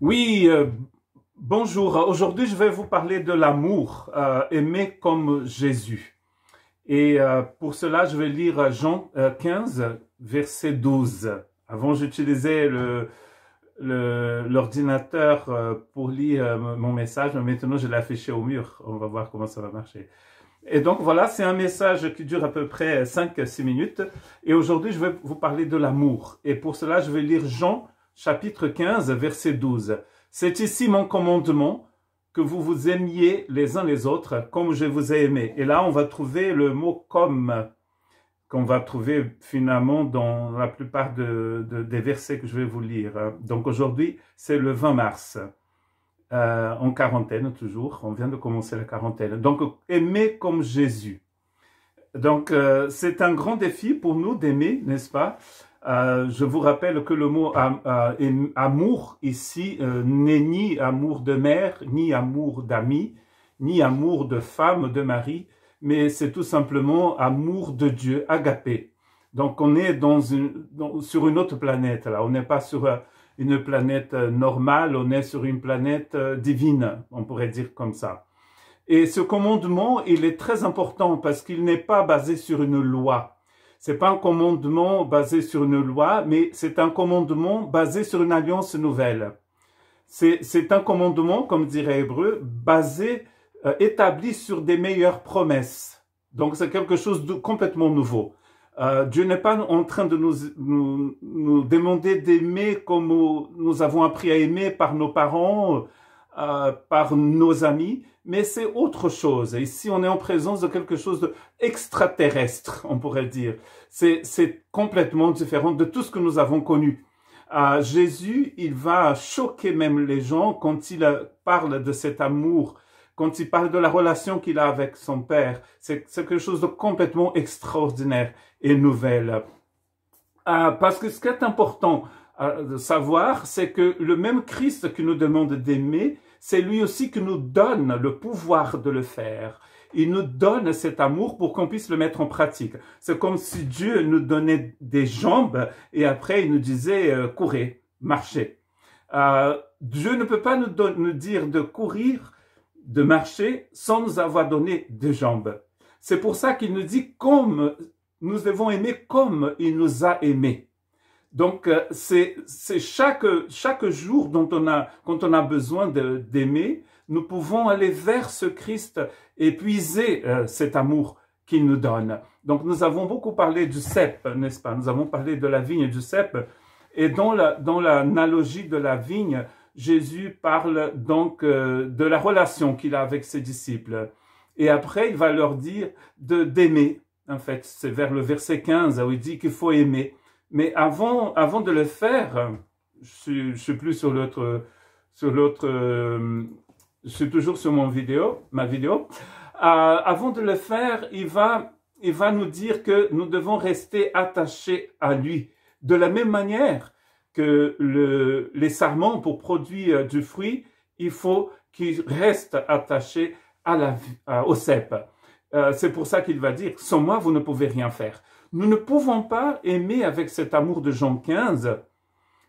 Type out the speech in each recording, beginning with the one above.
Oui, euh, bonjour. Aujourd'hui, je vais vous parler de l'amour, euh, aimé aimer comme Jésus. Et euh, pour cela, je vais lire Jean 15, verset 12. Avant, j'utilisais le, l'ordinateur pour lire mon message, mais maintenant je l'ai affiché au mur. On va voir comment ça va marcher. Et donc voilà, c'est un message qui dure à peu près 5-6 minutes. Et aujourd'hui, je vais vous parler de l'amour. Et pour cela, je vais lire Jean chapitre 15, verset 12. C'est ici mon commandement, que vous vous aimiez les uns les autres comme je vous ai aimé. Et là, on va trouver le mot comme, qu'on va trouver finalement dans la plupart des versets que je vais vous lire. Donc aujourd'hui, c'est le 20 mars. Euh, en quarantaine toujours, on vient de commencer la quarantaine. Donc, aimer comme Jésus. Donc, euh, c'est un grand défi pour nous d'aimer, n'est-ce pas euh, Je vous rappelle que le mot amour ici n'est ni amour de mère, ni amour d'ami, ni amour de femme, de mari, mais c'est tout simplement amour de Dieu, agapé. Donc, on est sur une autre planète, là. On n'est pas sur une planète euh, normale, on est sur une planète euh, divine, on pourrait dire comme ça. Et ce commandement, il est très important parce qu'il n'est pas basé sur une loi. C'est pas un commandement basé sur une loi, mais c'est un commandement basé sur une alliance nouvelle. C'est un commandement, comme dirait Hébreu, basé, euh, établi sur des meilleures promesses. Donc c'est quelque chose de complètement nouveau. Euh, Dieu n'est pas en train de nous, demander d'aimer comme nous, avons appris à aimer par nos parents, euh, par nos amis, mais c'est autre chose. Ici, on est en présence de quelque chose d'extraterrestre, on pourrait dire. C'est complètement différent de tout ce que nous avons connu. Euh, Jésus, il va choquer même les gens quand il parle de cet amour quand il parle de la relation qu'il a avec son père, c'est quelque chose de complètement extraordinaire et nouvelle. Ah, parce que ce qui est important à euh, savoir, c'est que le même Christ qui nous demande d'aimer, c'est lui aussi qui nous donne le pouvoir de le faire. Il nous donne cet amour pour qu'on puisse le mettre en pratique. C'est comme si Dieu nous donnait des jambes et après il nous disait euh, courez, marchez. Euh, Dieu ne peut pas nous dire de courir de marcher sans nous avoir donné de jambes. C'est pour ça qu'il nous dit comme nous devons aimer comme il nous a aimés. Donc, euh, c'est chaque, jour dont on a, quand on a besoin d'aimer, nous pouvons aller vers ce Christ et puiser euh, cet amour qu'il nous donne. Donc, nous avons beaucoup parlé du cep, n'est-ce pas Nous avons parlé de la vigne et du cep. Et dans l'analogie de la vigne, Jésus parle donc euh, de la relation qu'il a avec ses disciples. Et après, il va leur dire de d'aimer. En fait, c'est vers le verset 15 où il dit qu'il faut aimer. Mais avant, avant de le faire, je ne suis plus sur l'autre, sur l'autre, euh, je suis toujours sur mon vidéo, ma vidéo. Euh, avant de le faire, il va, il va nous dire que nous devons rester attachés à lui. De la même manière que les sarments, pour produire euh, du fruit, il faut qu'ils restent attachés à la, au cep. Euh, c'est pour ça qu'il va dire, sans moi, vous ne pouvez rien faire. Nous ne pouvons pas aimer avec cet amour de Jean 15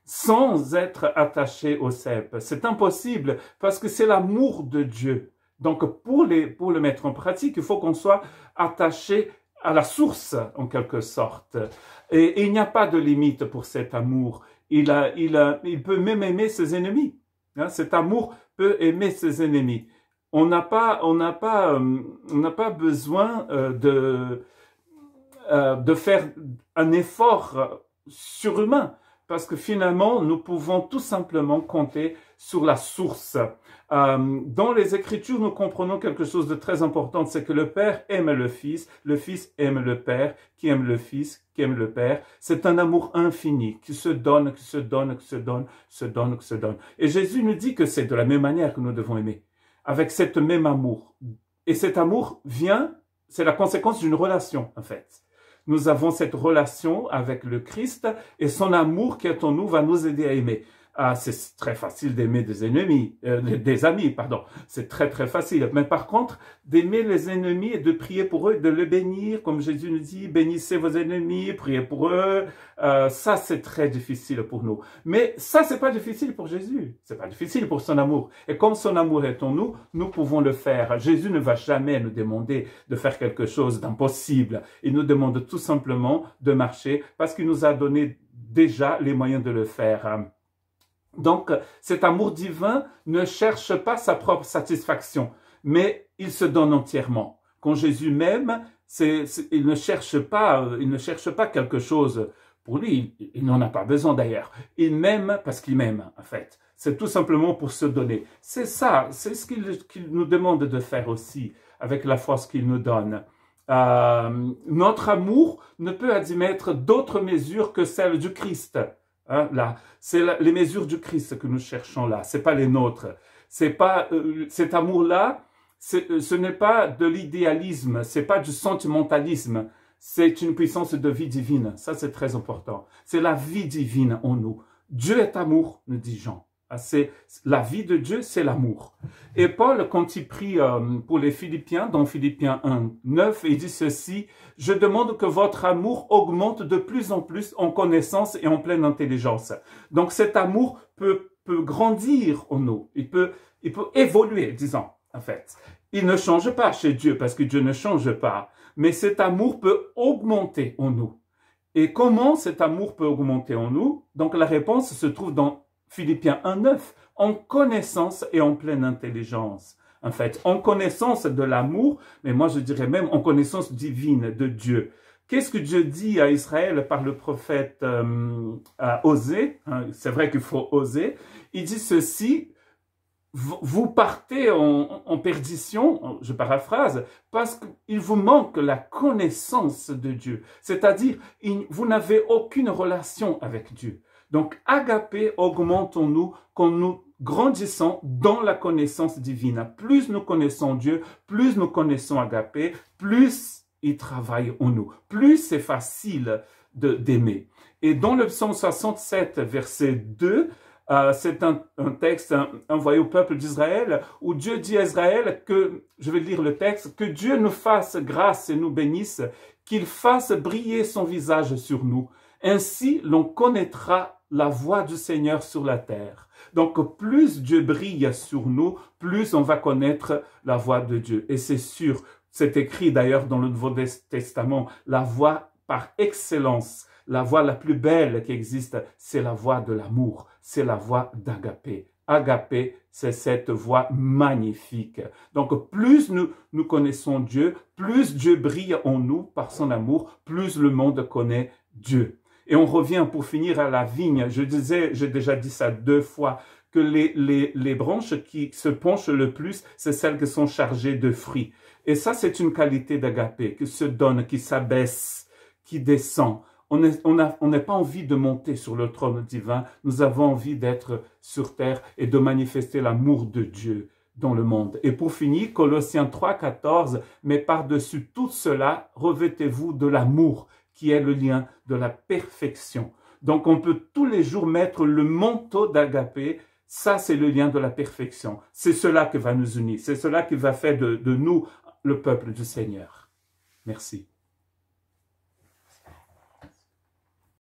sans être attachés au cep. C'est impossible parce que c'est l'amour de Dieu. Donc pour, le mettre en pratique, il faut qu'on soit attaché à la source en quelque sorte. et il n'y a pas de limite pour cet amour il, peut même aimer ses ennemis. Hein. cet amour peut aimer ses ennemis. On n'a pas, on n'a pas, euh, besoin euh, euh, de faire un effort surhumain parce que finalement nous pouvons tout simplement compter sur la source. Euh, dans les Écritures, nous comprenons quelque chose de très important, c'est que le Père aime le Fils, le Fils aime le Père, qui aime le Fils, qui aime le Père. C'est un amour infini qui se donne, qui se donne, qui se donne, se donne, qui se donne. Et Jésus nous dit que c'est de la même manière que nous devons aimer, avec cet même amour. Et cet amour vient, c'est la conséquence d'une relation, en fait nous avons cette relation avec le Christ et son amour qui est en nous va nous aider à aimer. Ah, c'est très facile d'aimer des ennemis, euh, des amis, pardon. C'est très très facile. Mais par contre, d'aimer les ennemis et de prier pour eux, de les bénir, comme Jésus nous dit, bénissez vos ennemis, priez pour eux. Euh, ça, c'est très difficile pour nous. Mais ça, c'est pas difficile pour Jésus. C'est pas difficile pour son amour. Et comme son amour est en nous, nous pouvons le faire. Jésus ne va jamais nous demander de faire quelque chose d'impossible. Il nous demande tout simplement de marcher parce qu'il nous a donné déjà les moyens de le faire. Donc, cet amour divin ne cherche pas sa propre satisfaction, mais il se donne entièrement. Quand Jésus m'aime, il ne cherche pas, euh, il ne cherche pas quelque chose pour lui. Il, n'en a pas besoin d'ailleurs. Il m'aime parce qu'il m'aime, en fait. C'est tout simplement pour se donner. C'est ça, c'est ce qu'il nous demande de faire aussi avec la force qu'il nous donne. Euh, notre amour ne peut admettre d'autres mesures que celles du Christ. Hein, là, c'est les mesures du Christ que nous cherchons là. C'est pas les nôtres. C'est pas euh, cet amour-là. Euh, ce n'est pas de l'idéalisme. C'est pas du sentimentalisme. C'est une puissance de vie divine. Ça, c'est très important. C'est la vie divine en nous. Dieu est amour, nous dit Jean. Ah, la vie de Dieu, c'est l'amour. Et Paul, quand il prie euh, pour les Philippiens, dans Philippiens 1, 9, il dit ceci, « Je demande que votre amour augmente de plus en plus en connaissance et en pleine intelligence. » Donc cet amour peut, peut grandir en nous, il peut, il peut évoluer, disons, en fait. Il ne change pas chez Dieu, parce que Dieu ne change pas, mais cet amour peut augmenter en nous. Et comment cet amour peut augmenter en nous Donc la réponse se trouve dans Philippiens 1.9, en connaissance et en pleine intelligence. En fait, en connaissance de l'amour, mais moi je dirais même en connaissance divine de Dieu. Qu'est-ce que Dieu dit à Israël par le prophète euh, Osée hein, C'est vrai qu'il faut oser. Il dit ceci, vous partez en, perdition, je paraphrase, parce qu'il vous manque la connaissance de Dieu. C'est-à-dire, vous n'avez aucune relation avec Dieu. Donc, agapé, augmentons-nous quand nous grandissons dans la connaissance divine. Plus nous connaissons Dieu, plus nous connaissons agapé, plus il travaille en nous, plus c'est facile d'aimer. Et dans le psaume 67, verset 2, euh, c'est un, un, texte envoyé au peuple d'Israël où Dieu dit à Israël que, je vais lire le texte, que Dieu nous fasse grâce et nous bénisse, qu'il fasse briller son visage sur nous ainsi, l'on connaîtra la voix du Seigneur sur la terre. Donc, plus Dieu brille sur nous, plus on va connaître la voix de Dieu. Et c'est sûr, c'est écrit d'ailleurs dans le Nouveau Testament, la voix par excellence, la voix la plus belle qui existe, c'est la voix de l'amour, c'est la voix d'Agapé. Agapé, c'est cette voix magnifique. Donc plus nous, nous connaissons Dieu, plus Dieu brille en nous par son amour, plus le monde connaît Dieu. Et on revient pour finir à la vigne. Je disais, j'ai déjà dit ça deux fois, que les, les, les branches qui se penchent le plus, c'est celles qui sont chargées de fruits. Et ça, c'est une qualité d'agapé qui se donne, qui s'abaisse, qui descend. On n'est on on pas envie de monter sur le trône divin, nous avons envie d'être sur terre et de manifester l'amour de Dieu dans le monde. Et pour finir, Colossiens 3, 14, mais par-dessus tout cela, revêtez-vous de l'amour qui est le lien de la perfection. Donc on peut tous les jours mettre le manteau d'agapé. Ça, c'est le lien de la perfection. C'est cela qui va nous unir. C'est cela qui va faire de, de nous le peuple du Seigneur. Merci.